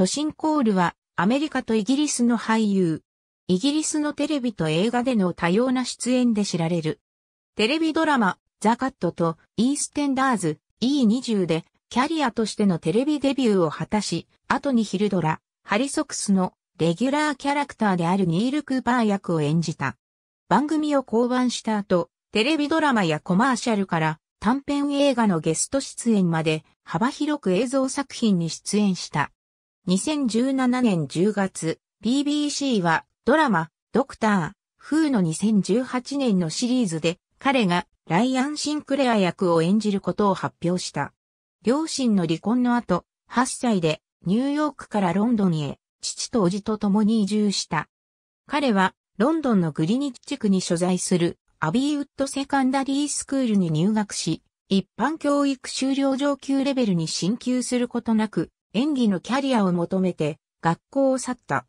トシン・コールはアメリカとイギリスの俳優。イギリスのテレビと映画での多様な出演で知られる。テレビドラマ、ザ・カットとイーステンダーズ E20 でキャリアとしてのテレビデビューを果たし、後に昼ドラ、ハリソックスのレギュラーキャラクターであるニール・クーパー役を演じた。番組を降板した後、テレビドラマやコマーシャルから短編映画のゲスト出演まで幅広く映像作品に出演した。2017年10月、BBC はドラマ、ドクター、フーの2018年のシリーズで、彼がライアン・シンクレア役を演じることを発表した。両親の離婚の後、8歳でニューヨークからロンドンへ、父と叔父と共に移住した。彼は、ロンドンのグリニッチ区に所在するアビーウッドセカンダリースクールに入学し、一般教育修了上級レベルに進級することなく、演技のキャリアを求めて学校を去った。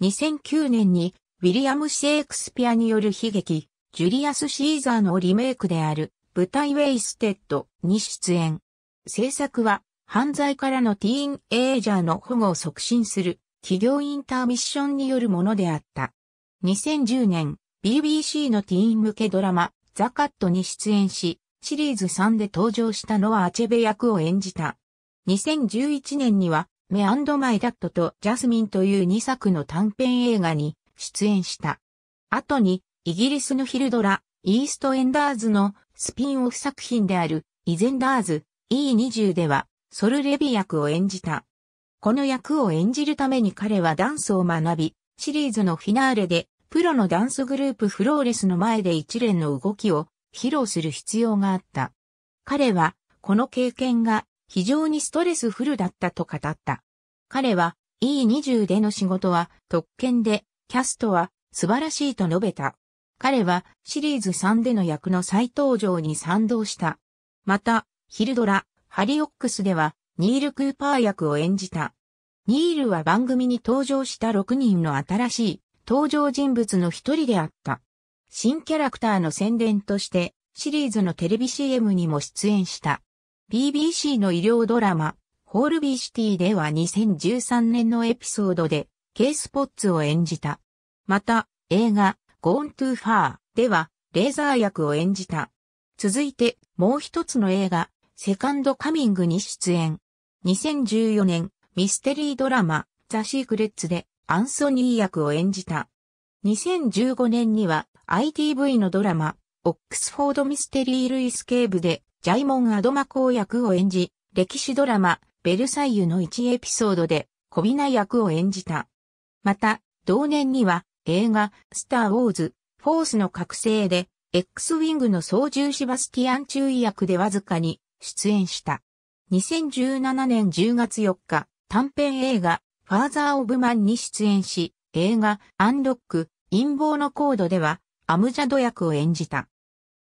2009年にウィリアム・シェイクスピアによる悲劇、ジュリアス・シーザーのリメイクである舞台ウェイステッドに出演。制作は犯罪からのティーンエイジャーの保護を促進する企業インターミッションによるものであった。2010年、BBC のティーン向けドラマ、ザカットに出演し、シリーズ3で登場したノア・アチェベ役を演じた。2011年には、メアンドマイダットとジャスミンという2作の短編映画に出演した。後に、イギリスのヒルドラ、イーストエンダーズのスピンオフ作品である、イゼンダーズ E20 では、ソルレビ役を演じた。この役を演じるために彼はダンスを学び、シリーズのフィナーレで、プロのダンスグループフローレスの前で一連の動きを披露する必要があった。彼は、この経験が非常にストレスフルだったと語った。彼は E20 での仕事は特権で、キャストは素晴らしいと述べた。彼はシリーズ3での役の再登場に賛同した。また、ヒルドラ、ハリオックスではニール・クーパー役を演じた。ニールは番組に登場した6人の新しい登場人物の一人であった。新キャラクターの宣伝としてシリーズのテレビ CM にも出演した。BBC の医療ドラマ、ホールビーシティでは2013年のエピソードで、ケースポッツを演じた。また、映画、Gone Too Far では、レーザー役を演じた。続いて、もう一つの映画、セカンドカミングに出演。2014年、ミステリードラマ、ザ・シークレッツで、アンソニー役を演じた。2015年には、ITV のドラマ、オックスフォードミステリー・ルイスーブで、ジャイモン・アドマ公役を演じ、歴史ドラマ、ベルサイユの1エピソードで、小びな役を演じた。また、同年には、映画、スター・ウォーズ、フォースの覚醒で、X ウィングの操縦士バスティアン注意役でわずかに出演した。2017年10月4日、短編映画、ファーザー・オブ・マンに出演し、映画、アンロック、陰謀のコードでは、アムジャド役を演じた。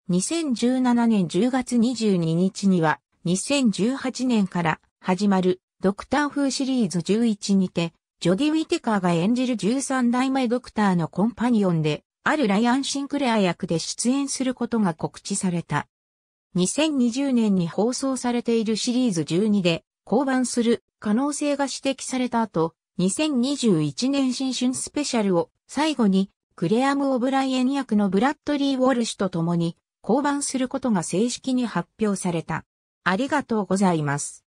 2017年10月22日には、2018年から始まるドクター風シリーズ11にて、ジョディ・ウィテカーが演じる13代前ドクターのコンパニオンで、あるライアン・シンクレア役で出演することが告知された。2020年に放送されているシリーズ12で降板する可能性が指摘された後、2021年新春スペシャルを最後にクレアム・オブライエン役のブラッドリー・ウォルシュと共に降板することが正式に発表された。ありがとうございます。